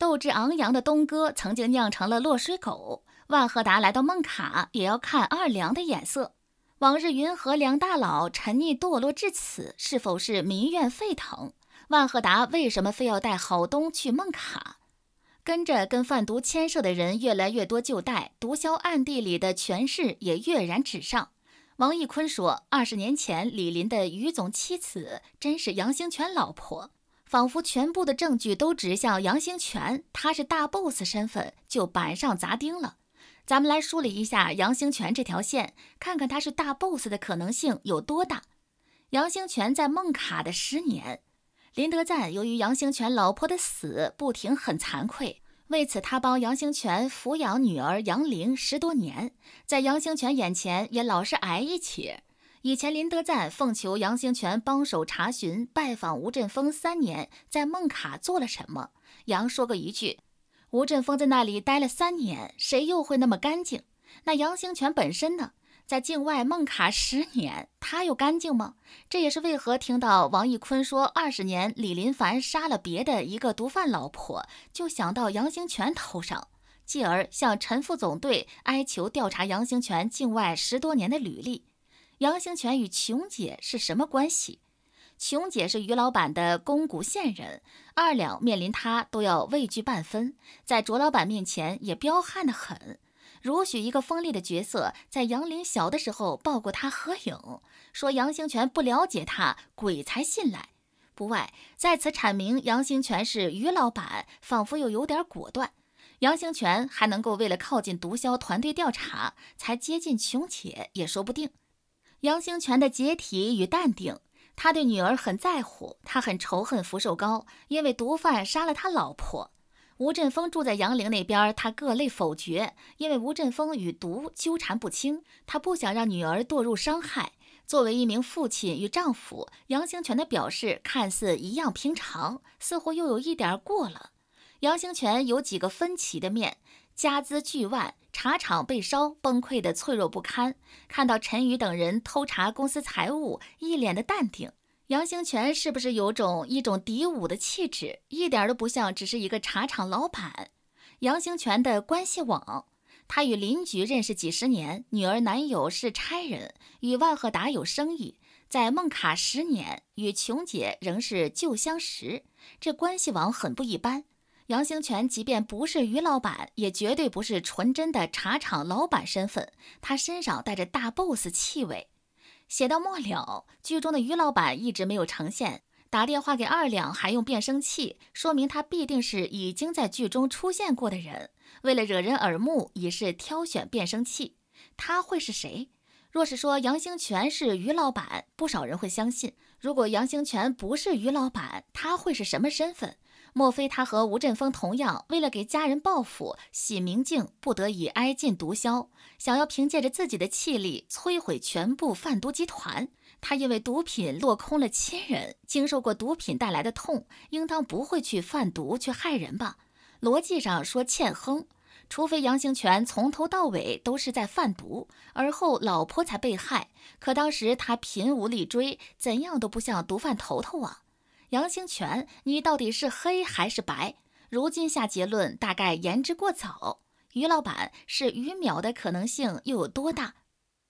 斗志昂扬的东哥曾经酿成了落水狗。万和达来到孟卡也要看二梁的眼色。往日云和梁大佬沉溺堕落至此，是否是民怨沸腾？万和达为什么非要带郝东去孟卡？跟着跟贩毒牵涉的人越来越多，就带毒枭暗地里的权势也跃然纸上。王义坤说，二十年前李林的余总妻子，真是杨兴全老婆。仿佛全部的证据都指向杨兴全，他是大 boss 身份就板上砸钉了。咱们来梳理一下杨兴全这条线，看看他是大 boss 的可能性有多大。杨兴全在孟卡的十年，林德赞由于杨兴全老婆的死，不停很惭愧，为此他帮杨兴全抚养女儿杨玲十多年，在杨兴全眼前也老是挨一起。以前林德赞奉求杨兴全帮手查询拜访吴振峰三年在孟卡做了什么？杨说过一句，吴振峰在那里待了三年，谁又会那么干净？那杨兴全本身呢，在境外孟卡十年，他又干净吗？这也是为何听到王义坤说二十年李林凡杀了别的一个毒贩老婆，就想到杨兴全头上，继而向陈副总队哀求调查杨兴全境外十多年的履历。杨兴全与琼姐是什么关系？琼姐是于老板的肱骨线人，二两面临他都要畏惧半分，在卓老板面前也彪悍的很。如许一个锋利的角色，在杨凌小的时候抱过他合影，说杨兴全不了解他，鬼才信赖。不外在此阐明，杨兴全是于老板，仿佛又有点果断。杨兴全还能够为了靠近毒枭团队调查，才接近琼姐也说不定。杨兴全的解体与淡定，他对女儿很在乎，他很仇恨福寿高，因为毒贩杀了他老婆。吴振峰住在杨凌那边，他各类否决，因为吴振峰与毒纠缠不清，他不想让女儿堕入伤害。作为一名父亲与丈夫，杨兴全的表示看似一样平常，似乎又有一点过了。杨兴全有几个分歧的面，家资巨万，茶厂被烧，崩溃的脆弱不堪。看到陈宇等人偷查公司财务，一脸的淡定。杨兴全是不是有种一种敌武的气质，一点都不像只是一个茶厂老板。杨兴全的关系网，他与邻居认识几十年，女儿男友是差人，与万和达有生意，在孟卡十年，与琼姐仍是旧相识，这关系网很不一般。杨兴全即便不是于老板，也绝对不是纯真的茶厂老板身份，他身上带着大 boss 气味。写到末了，剧中的于老板一直没有呈现，打电话给二两还用变声器，说明他必定是已经在剧中出现过的人。为了惹人耳目，已是挑选变声器。他会是谁？若是说杨兴全是于老板，不少人会相信。如果杨兴全不是于老板，他会是什么身份？莫非他和吴振峰同样为了给家人报复，许明镜，不得已挨近毒枭，想要凭借着自己的气力摧毁全部贩毒集团？他因为毒品落空了亲人，经受过毒品带来的痛，应当不会去贩毒去害人吧？逻辑上说欠哼，除非杨兴全从头到尾都是在贩毒，而后老婆才被害。可当时他贫无力追，怎样都不像毒贩头头啊。杨兴全，你到底是黑还是白？如今下结论，大概言之过早。于老板是于淼的可能性又有多大？